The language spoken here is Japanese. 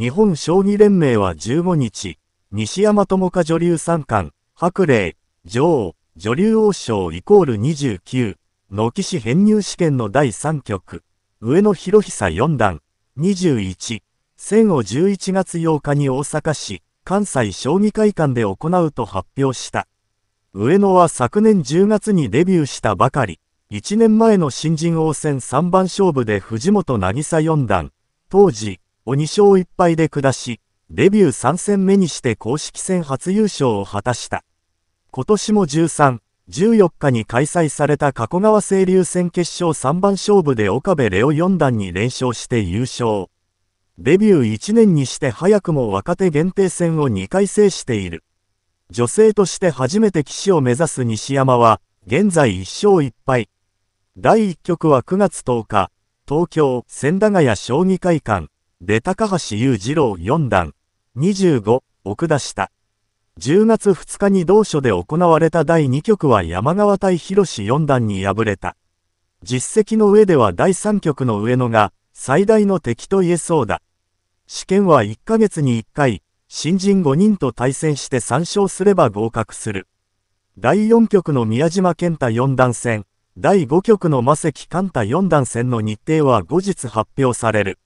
日本将棋連盟は15日、西山智香女流三冠、白麗、女王、女流王将イコール29、の棋士編入試験の第3局、上野博久四段、21、戦を11月8日に大阪市、関西将棋会館で行うと発表した。上野は昨年10月にデビューしたばかり、1年前の新人王戦三番勝負で藤本渚四段、当時、鬼2 1敗で下し、デビュー3戦目にして公式戦初優勝を果たした。今年も13、14日に開催された加古川清流戦決勝3番勝負で岡部レオ4段に連勝して優勝。デビュー1年にして早くも若手限定戦を2回制している。女性として初めて騎士を目指す西山は、現在1勝1敗。第1局は9月10日、東京、千駄ヶ谷将棋会館。出高橋裕次郎四段、25、奥田た。10月2日に同所で行われた第2局は山川対広四段に敗れた。実績の上では第3局の上野が最大の敵と言えそうだ。試験は1ヶ月に1回、新人5人と対戦して3勝すれば合格する。第4局の宮島健太四段戦、第5局の正木寛太四段戦の日程は後日発表される。